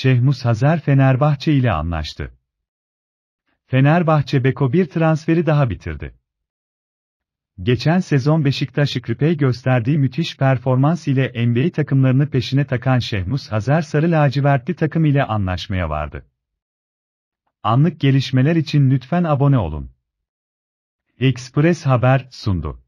Şehmus Hazar Fenerbahçe ile anlaştı. Fenerbahçe Beko bir transferi daha bitirdi. Geçen sezon Beşiktaş'ı Ikripey gösterdiği müthiş performans ile NBA takımlarını peşine takan Şehmus Hazar Sarı Lacivertli takım ile anlaşmaya vardı. Anlık gelişmeler için lütfen abone olun. Express Haber sundu.